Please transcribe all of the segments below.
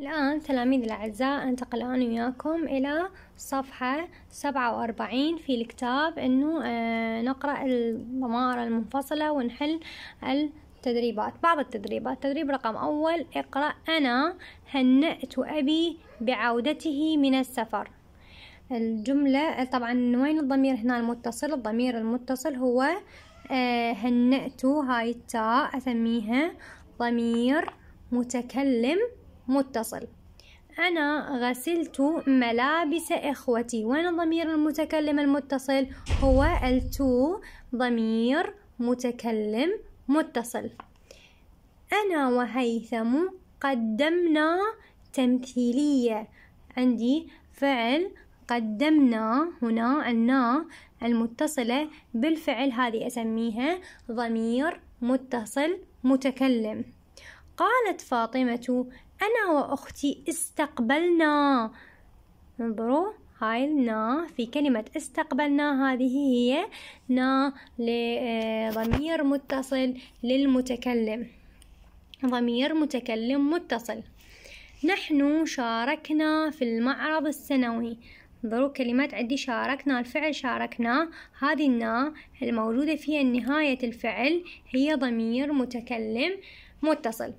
الآن تلاميذ الأعزاء أنتقل أنا وياكم إلى صفحة سبعة وأربعين في الكتاب إنه آه، نقرأ الضمائر المنفصلة ونحل التدريبات بعض التدريبات تدريب رقم أول اقرأ أنا هنأت أبي بعودته من السفر الجملة طبعا وين الضمير هنا المتصل الضمير المتصل هو هنأت آه، هاي التاء أسميها ضمير متكلم متصل أنا غسلت ملابس إخوتي وين ضمير المتكلم المتصل هو التو ضمير متكلم متصل أنا وهيثم قدمنا تمثيلية عندي فعل قدمنا هنا النا المتصلة بالفعل هذه أسميها ضمير متصل متكلم قالت فاطمة أنا وأختي استقبلنا انظروا هاي نا في كلمة استقبلنا هذه هي نا لضمير متصل للمتكلم ضمير متكلم متصل نحن شاركنا في المعرض السنوي انظروا كلمة عندي شاركنا الفعل شاركنا هذه النا الموجودة فيها نهاية الفعل هي ضمير متكلم متصل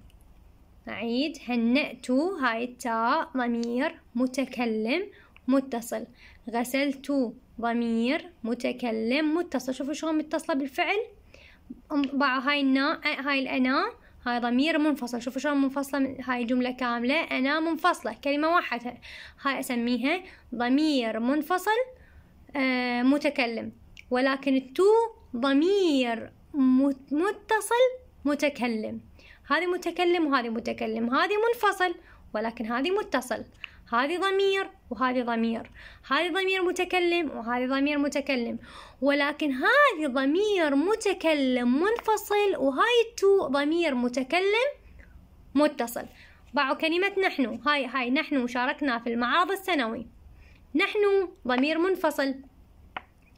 أعيد هنأت هاي التاء ضمير متكلم متصل غسلت ضمير متكلم متصل شوفوا شلون متصلة بالفعل باعوا هاي النا هاي الأنا هاي ضمير منفصل شوفوا شلون منفصلة هاي جملة كاملة أنا منفصلة كلمة واحدة هاي أسميها ضمير منفصل آه، متكلم ولكن التو ضمير متصل متكلم هذه متكلم وهذه متكلم هذه منفصل ولكن هذه متصل هذه ضمير وهذه ضمير هذه ضمير متكلم وهذه ضمير متكلم ولكن هذه ضمير متكلم منفصل وهاي التو ضمير متكلم متصل باعوا كلمة نحن هاي هاي نحن شاركنا في المعرض السنوي نحن ضمير منفصل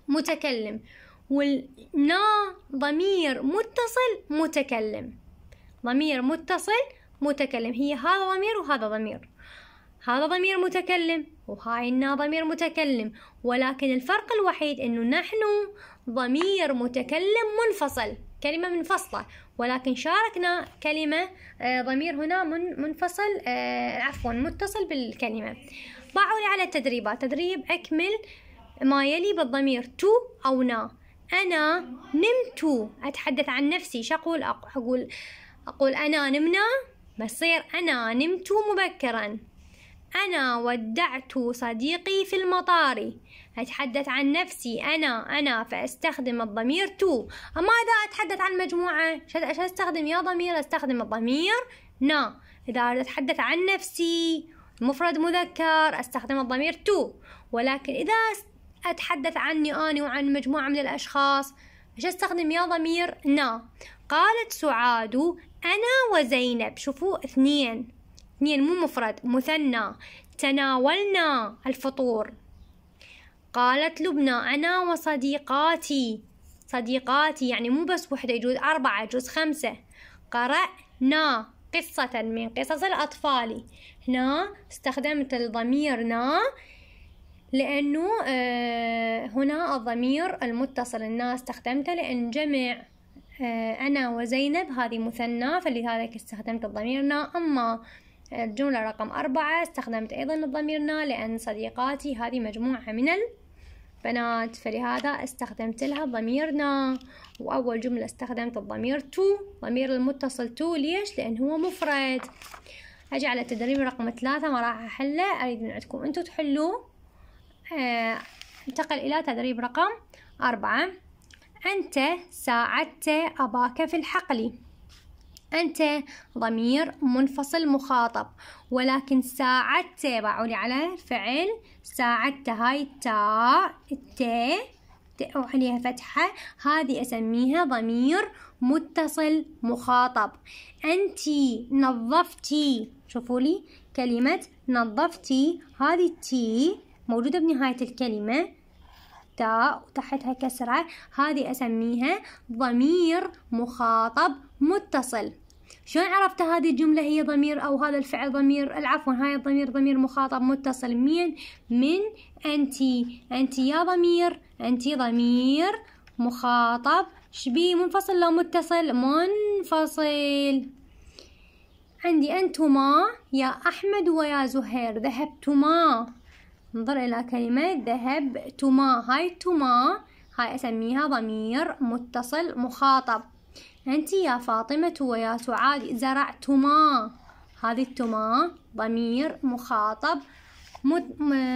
متكلم والنا ضمير متصل متكلم ضمير متصل متكلم هي هذا ضمير وهذا ضمير هذا ضمير متكلم وهاي النا ضمير متكلم ولكن الفرق الوحيد انه نحن ضمير متكلم منفصل كلمة منفصلة ولكن شاركنا كلمة آه، ضمير هنا من منفصل آه، عفوا متصل بالكلمة ضعوا لي على التدريبات تدريب أكمل ما يلي بالضمير تو أو نا أنا نمت أتحدث عن نفسي شقول أقول أقول أنا نمنا بصير أنا نمت مبكرا أنا ودعت صديقي في المطار أتحدث عن نفسي أنا أنا فأستخدم الضمير تو ماذا أتحدث عن مجموعة أستخدم يا ضمير أستخدم الضمير نا إذا أتحدث عن نفسي مفرد مذكر أستخدم الضمير تو ولكن إذا أتحدث عني أنا وعن مجموعة من الأشخاص مش أستخدم يا ضمير نا قالت سعاد أنا وزينب شوفوا اثنين اثنين مو مفرد مثنى تناولنا الفطور قالت لبنى أنا وصديقاتي صديقاتي يعني مو بس وحدة يجوز أربعة يجوز خمسة قرأنا قصة من قصص الأطفال هنا استخدمت الضمير نا لأنه آه، هنا الضمير المتصل الناس استخدمته لأن جمع آه، أنا وزينب هذه مثنى فلذلك استخدمت الضميرنا أما آه، الجملة رقم أربعة استخدمت أيضا الضميرنا لأن صديقاتي هذه مجموعة من البنات فلهذا استخدمت لها ضميرنا وأول جملة استخدمت الضمير تو ضمير المتصل تو ليش؟ لأن هو مفرد أجي على التدريب رقم ثلاثة ما راح أحله أريد من عندكم أنتم تحلوه آه، انتقل إلى تدريب رقم أربعة أنت ساعدت أباك في الحقل أنت ضمير منفصل مخاطب ولكن ساعدت بعولي على فعل ساعدت هاي التاء التاء عليها يعني فتحة هذه أسميها ضمير متصل مخاطب أنتي نظفتي شوفوا لي كلمة نظفتي هذه التي موجودة بنهاية الكلمة تاء وتحتها كسرة هذه أسميها ضمير مخاطب متصل شلون عرفت هذه الجملة هي ضمير أو هذا الفعل ضمير العفو هاي الضمير ضمير مخاطب متصل من من أنتي أنتي يا ضمير أنتي ضمير مخاطب شبي منفصل لو متصل منفصل عندي أنتما يا أحمد ويا زهير ذهبتما ننظر إلى كلمة ذهب تما هاي تما هاي أسميها ضمير متصل مخاطب أنت يا فاطمة ويا سعاد زرعتما هذه التما ضمير مخاطب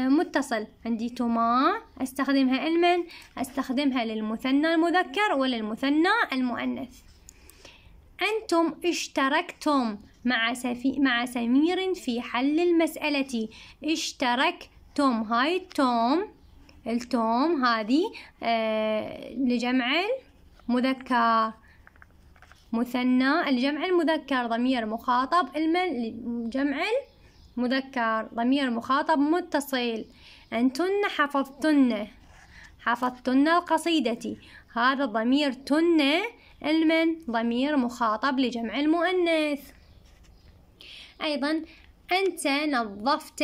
متصل عندي تما استخدمها لمن استخدمها للمثنى المذكر وللمثنى المؤنث أنتم اشتركتم مع, سفي مع سمير في حل المسألة اشترك توم هاي توم التوم هذه آه لجمع المذكر مثنى الجمع المذكر ضمير مخاطب المن جمع المذكر ضمير مخاطب متصل أنتن حفظتن حفظتن القصيدة هذا ضمير تن المن ضمير مخاطب لجمع المؤنث أيضا أنت نظفت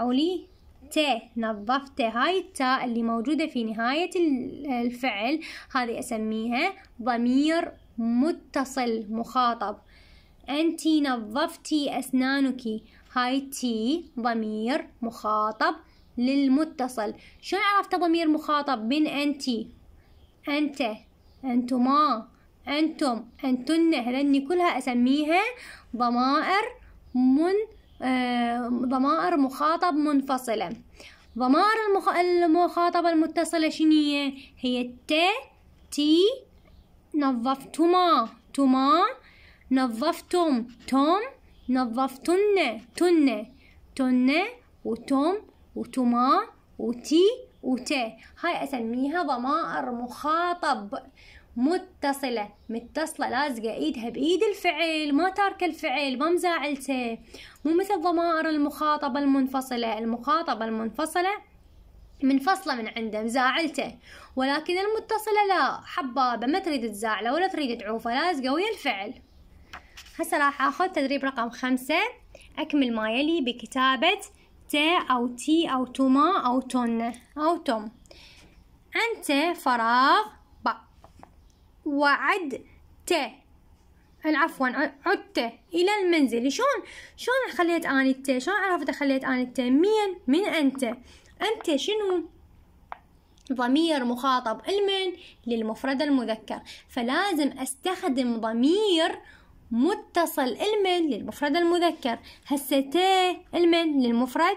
لي ت نظفت هاي التاء اللي موجودة في نهاية الفعل هذه أسميها ضمير متصل مخاطب أنت نظفتي أسنانك هاي تي ضمير مخاطب للمتصل شو عرفت ضمير مخاطب من أنت أنت أنتما أنتم أنتن هذني كلها أسميها ضمائر منتصل آه، ضمائر مخاطب منفصلة ضمائر المخ... المخاطبة المتصلة شنية هي ت تي نظفتما تما نظفتم توم نظفتن تن تن وتم وتما وتي وت هاي أسميها ضمائر مخاطب متصلة متصلة لازقة ايدها بايد الفعل ما تاركة الفعل ما مزاعلته مو مثل ضمائر المخاطبة المنفصلة المخاطبة المنفصلة منفصلة من عنده مزاعلته ولكن المتصلة لا حبابة ما تريد تزاعله ولا تريد تعوفه لازقة ويا الفعل هسه راح اخذ تدريب رقم خمسة اكمل ما يلي بكتابة ت أو تي أو توما أو تن أو توم أنت فراغ وعدت عفوا عدت إلى المنزل شلون شلون خليت أني ت شلون عرفت خليت أني ت مين من أنت أنت شنو ضمير مخاطب المن للمفرد المذكر فلازم أستخدم ضمير متصل المن للمفرد المذكر هسه ت المن للمفرد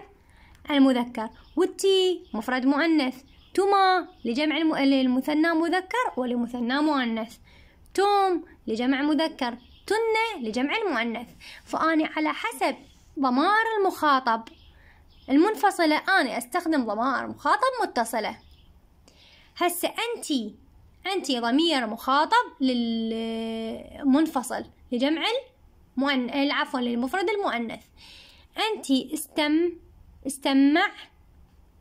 المذكر والتي مفرد مؤنث توما لجمع المثنى مذكر ولمثنى مؤنث توم لجمع مذكر تن لجمع المؤنث فأنا على حسب ضمائر المخاطب المنفصلة أنا أستخدم ضمائر مخاطب متصلة هسه أنتي أنتي ضمير مخاطب للمنفصل لجمع المؤن... عفوا للمفرد المؤنث أنتي استم استمع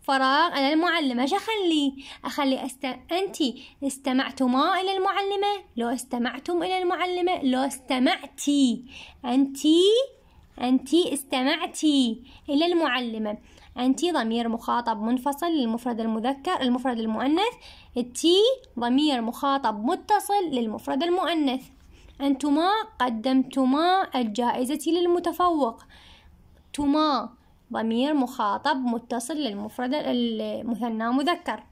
فراغ أنا المعلمة ايش أخلي اخلي أست... أنت استمعتما إلى المعلمة لو استمعتم إلى المعلمة لو استمعتي أنت أنت استمعتي إلى المعلمة أنت ضمير مخاطب منفصل للمفرد المذكر المفرد المؤنث التي ضمير مخاطب متصل للمفرد المؤنث أنتما قدمتما الجائزة للمتفوق تما ضمير مخاطب متصل للمفرد المثنى مذكر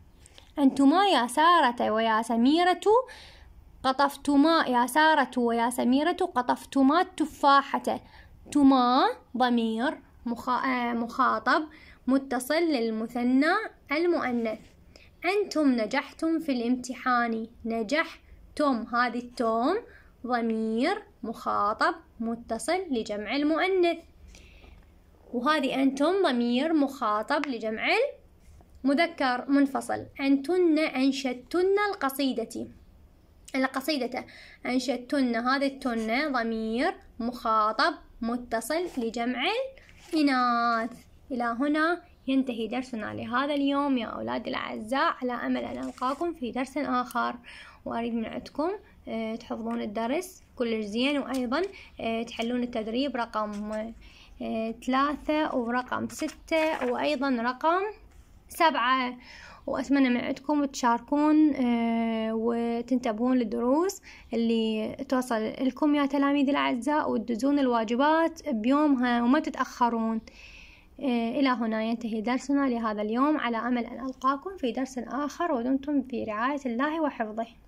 أنتما يا سارة ويا سميرة قطفتما يا سارة ويا سميرة قطفتما التفاحة تما ضمير آه، مخاطب متصل للمثنى المؤنث أنتم نجحتم في الامتحان نجحتم هذه التوم ضمير مخاطب متصل لجمع المؤنث وهذه أنتم ضمير مخاطب لجمع مذكر منفصل أنتن أنشدتن القصيدة القصيدة أنشدتن هذه التن ضمير مخاطب متصل لجمع الإناث إلى هنا ينتهي درسنا لهذا اليوم يا أولادي الأعزاء على أمل أن ألقاكم في درس آخر وأريد من عندكم آه، تحفظون الدرس كلش زين وأيضا آه، تحلون التدريب رقم إيه، ثلاثة ورقم ستة وأيضا رقم سبعة وأتمنى من عندكم تشاركون إيه، وتنتبهون للدروس اللي توصل لكم يا تلاميذي الأعزاء وتدزون الواجبات بيومها وما تتأخرون إيه، إلى هنا ينتهي درسنا لهذا اليوم على أمل أن ألقاكم في درس آخر ودمتم في رعاية الله وحفظه